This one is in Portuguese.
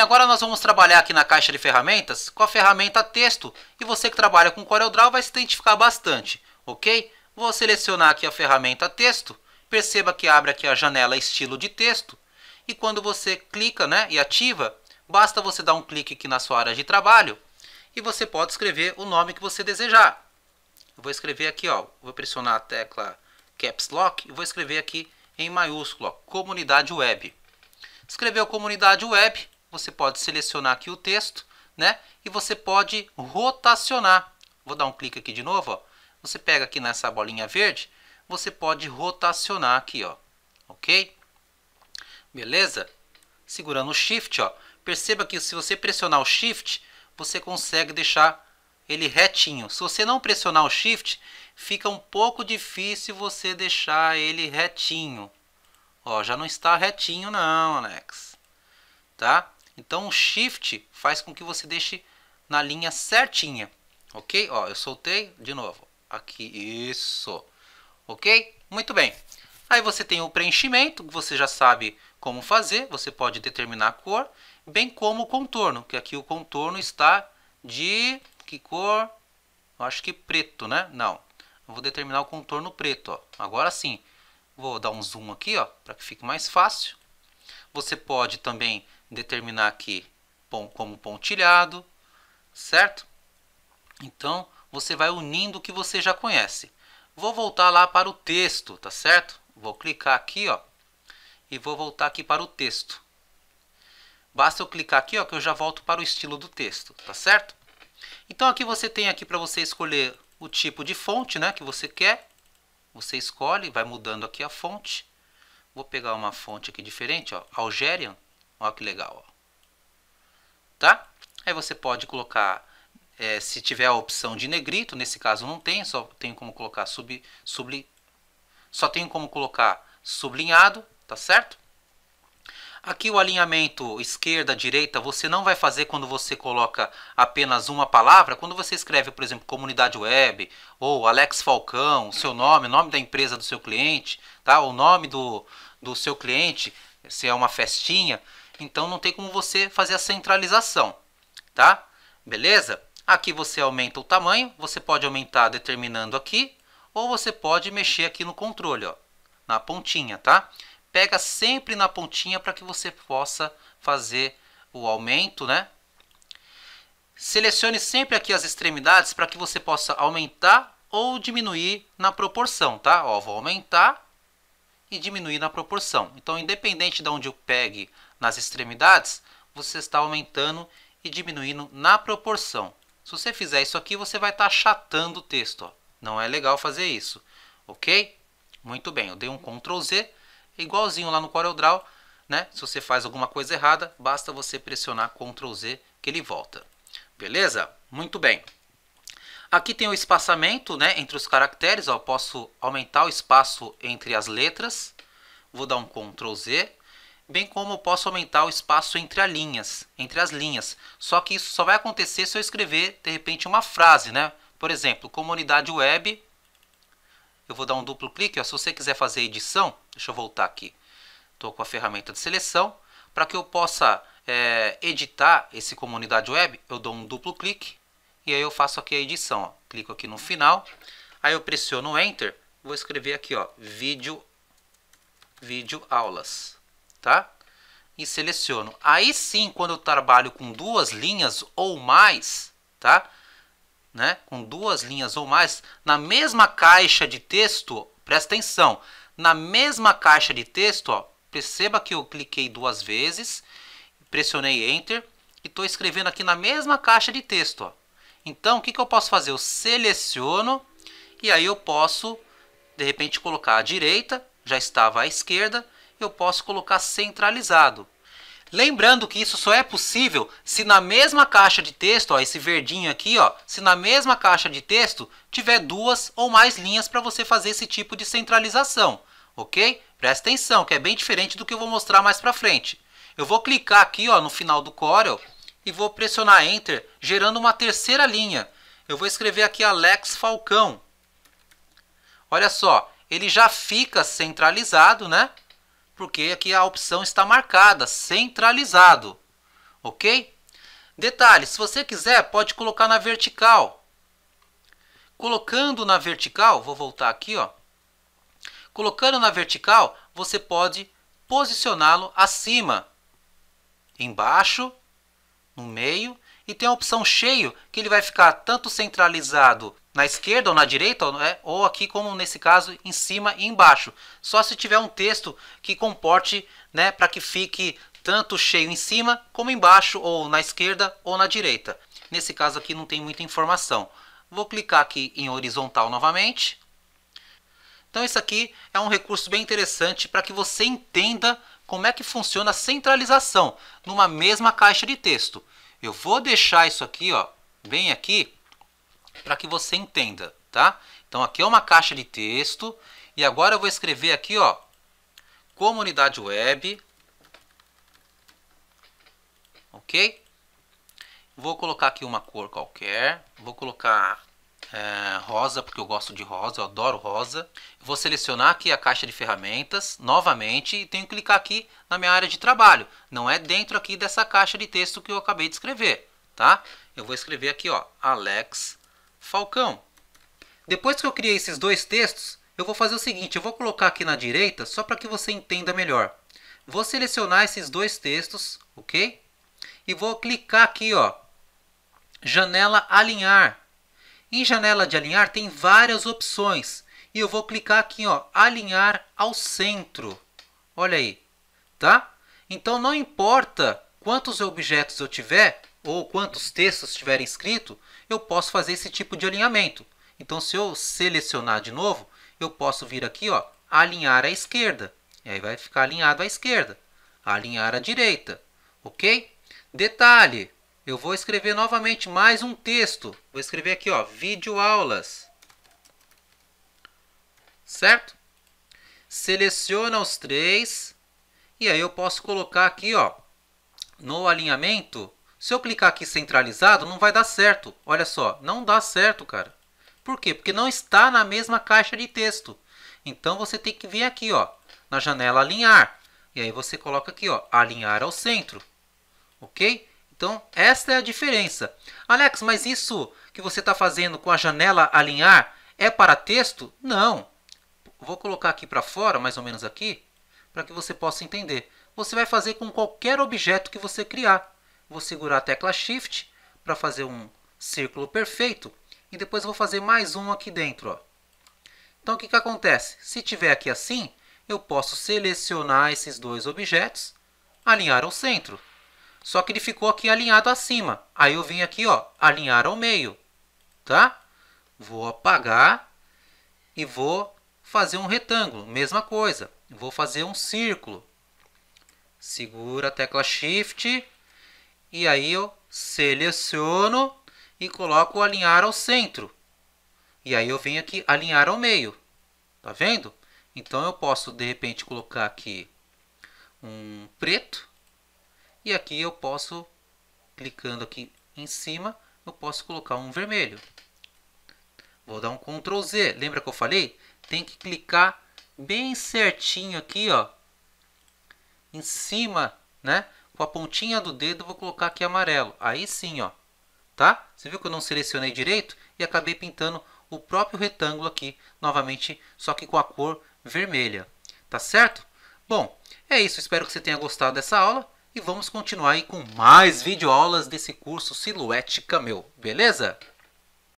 agora nós vamos trabalhar aqui na caixa de ferramentas com a ferramenta texto e você que trabalha com CorelDRAW vai se identificar bastante, ok? Vou selecionar aqui a ferramenta texto, perceba que abre aqui a janela estilo de texto e quando você clica né, e ativa, basta você dar um clique aqui na sua área de trabalho e você pode escrever o nome que você desejar. Eu vou escrever aqui, ó, vou pressionar a tecla Caps Lock e vou escrever aqui em maiúsculo, ó, Comunidade Web. Escreveu Comunidade Web, você pode selecionar aqui o texto, né? E você pode rotacionar. Vou dar um clique aqui de novo, ó. Você pega aqui nessa bolinha verde, você pode rotacionar aqui, ó. OK? Beleza? Segurando o shift, ó. Perceba que se você pressionar o shift, você consegue deixar ele retinho. Se você não pressionar o shift, fica um pouco difícil você deixar ele retinho. Ó, já não está retinho não, Alex. Tá? Então o shift faz com que você deixe na linha certinha, ok? Ó, eu soltei de novo, aqui, isso, ok? Muito bem. Aí você tem o preenchimento, que você já sabe como fazer, você pode determinar a cor, bem como o contorno, que aqui o contorno está de que cor? Eu acho que preto, né? Não, eu vou determinar o contorno preto, ó. agora sim. Vou dar um zoom aqui, ó, para que fique mais fácil. Você pode também determinar aqui como pontilhado, certo? Então, você vai unindo o que você já conhece. Vou voltar lá para o texto, tá certo? Vou clicar aqui, ó, e vou voltar aqui para o texto. Basta eu clicar aqui, ó, que eu já volto para o estilo do texto, tá certo? Então, aqui você tem aqui para você escolher o tipo de fonte, né, que você quer. Você escolhe, vai mudando aqui a fonte. Vou pegar uma fonte aqui diferente, ó, Algerian. Olha que legal, ó. Tá? Aí você pode colocar, é, se tiver a opção de negrito, nesse caso não tem, só tem como colocar sub, subli, só tenho como colocar sublinhado, tá certo? Aqui o alinhamento esquerda, direita, você não vai fazer quando você coloca apenas uma palavra. Quando você escreve, por exemplo, comunidade web, ou Alex Falcão, seu nome, o nome da empresa do seu cliente, tá? o nome do, do seu cliente, se é uma festinha, então não tem como você fazer a centralização, tá? Beleza? Aqui você aumenta o tamanho, você pode aumentar determinando aqui, ou você pode mexer aqui no controle, ó, na pontinha, tá? Pega sempre na pontinha para que você possa fazer o aumento, né? Selecione sempre aqui as extremidades para que você possa aumentar ou diminuir na proporção, tá? Ó, vou aumentar e diminuir na proporção. Então, independente de onde eu pegue nas extremidades, você está aumentando e diminuindo na proporção. Se você fizer isso aqui, você vai estar tá achatando o texto. Ó. Não é legal fazer isso, ok? Muito bem, eu dei um Ctrl Z, igualzinho lá no CorelDRAW, né? Se você faz alguma coisa errada, basta você pressionar Ctrl Z que ele volta. Beleza? Muito bem. Aqui tem o espaçamento né, entre os caracteres. Ó, eu posso aumentar o espaço entre as letras. Vou dar um Ctrl Z bem como posso aumentar o espaço entre as linhas, entre as linhas. Só que isso só vai acontecer se eu escrever de repente uma frase, né? Por exemplo, comunidade web. Eu vou dar um duplo clique, ó. se você quiser fazer edição, deixa eu voltar aqui. Estou com a ferramenta de seleção para que eu possa é, editar esse comunidade web, eu dou um duplo clique e aí eu faço aqui a edição. Ó. Clico aqui no final, aí eu pressiono Enter, vou escrever aqui, ó, vídeo, vídeo aulas tá? E seleciono. Aí sim, quando eu trabalho com duas linhas ou mais, tá? Né? Com duas linhas ou mais, na mesma caixa de texto, presta atenção, na mesma caixa de texto, ó, perceba que eu cliquei duas vezes, pressionei Enter e estou escrevendo aqui na mesma caixa de texto. Ó. Então, o que, que eu posso fazer? Eu seleciono e aí eu posso, de repente, colocar à direita, já estava à esquerda, eu posso colocar centralizado. Lembrando que isso só é possível se na mesma caixa de texto, ó, esse verdinho aqui, ó, se na mesma caixa de texto tiver duas ou mais linhas para você fazer esse tipo de centralização, ok? Presta atenção, que é bem diferente do que eu vou mostrar mais para frente. Eu vou clicar aqui ó, no final do Corel e vou pressionar Enter, gerando uma terceira linha. Eu vou escrever aqui Alex Falcão. Olha só, ele já fica centralizado, né? porque aqui a opção está marcada, centralizado, ok? Detalhe, se você quiser, pode colocar na vertical. Colocando na vertical, vou voltar aqui, ó. Colocando na vertical, você pode posicioná-lo acima, embaixo, no meio e tem a opção cheio, que ele vai ficar tanto centralizado na esquerda ou na direita, ou né, aqui como nesse caso, em cima e embaixo. Só se tiver um texto que comporte né, para que fique tanto cheio em cima como embaixo, ou na esquerda ou na direita. Nesse caso aqui não tem muita informação. Vou clicar aqui em horizontal novamente. Então isso aqui é um recurso bem interessante para que você entenda como é que funciona a centralização numa mesma caixa de texto. Eu vou deixar isso aqui, ó, bem aqui, para que você entenda, tá? Então aqui é uma caixa de texto e agora eu vou escrever aqui, ó, comunidade web, ok? Vou colocar aqui uma cor qualquer, vou colocar é, rosa, porque eu gosto de rosa, eu adoro rosa. Vou selecionar aqui a caixa de ferramentas novamente e tenho que clicar aqui na minha área de trabalho. Não é dentro aqui dessa caixa de texto que eu acabei de escrever, tá? Eu vou escrever aqui, ó, Alex Falcão. Depois que eu criei esses dois textos, eu vou fazer o seguinte, eu vou colocar aqui na direita só para que você entenda melhor. Vou selecionar esses dois textos, ok? E vou clicar aqui, ó, janela alinhar. Em janela de alinhar tem várias opções e eu vou clicar aqui, ó, alinhar ao centro. Olha aí, tá? Então não importa quantos objetos eu tiver ou quantos textos tiver escrito, eu posso fazer esse tipo de alinhamento. Então se eu selecionar de novo, eu posso vir aqui, ó, alinhar à esquerda. E aí vai ficar alinhado à esquerda, alinhar à direita, ok? Detalhe, eu vou escrever novamente mais um texto. Vou escrever aqui, ó, vídeo aulas. Certo? Seleciona os três e aí eu posso colocar aqui, ó, no alinhamento. Se eu clicar aqui centralizado, não vai dar certo. Olha só, não dá certo, cara. Por quê? Porque não está na mesma caixa de texto. Então você tem que vir aqui, ó, na janela alinhar. E aí você coloca aqui, ó, alinhar ao centro. OK? Então, esta é a diferença. Alex, mas isso que você está fazendo com a janela alinhar é para texto? Não. Vou colocar aqui para fora, mais ou menos aqui, para que você possa entender. Você vai fazer com qualquer objeto que você criar. Vou segurar a tecla Shift para fazer um círculo perfeito. E depois vou fazer mais um aqui dentro. Ó. Então, o que, que acontece? Se tiver aqui assim, eu posso selecionar esses dois objetos, alinhar ao centro. Só que ele ficou aqui alinhado acima. Aí eu venho aqui, ó, alinhar ao meio, tá? Vou apagar e vou fazer um retângulo, mesma coisa. Vou fazer um círculo. Segura a tecla Shift e aí eu seleciono e coloco alinhar ao centro. E aí eu venho aqui alinhar ao meio. Tá vendo? Então eu posso de repente colocar aqui um preto e aqui eu posso, clicando aqui em cima, eu posso colocar um vermelho. Vou dar um Ctrl Z. Lembra que eu falei? Tem que clicar bem certinho aqui, ó. Em cima, né? Com a pontinha do dedo, vou colocar aqui amarelo. Aí sim, ó. Tá? Você viu que eu não selecionei direito? E acabei pintando o próprio retângulo aqui, novamente, só que com a cor vermelha. Tá certo? Bom, é isso. Espero que você tenha gostado dessa aula e vamos continuar aí com mais videoaulas desse curso Silhuete Camel, beleza?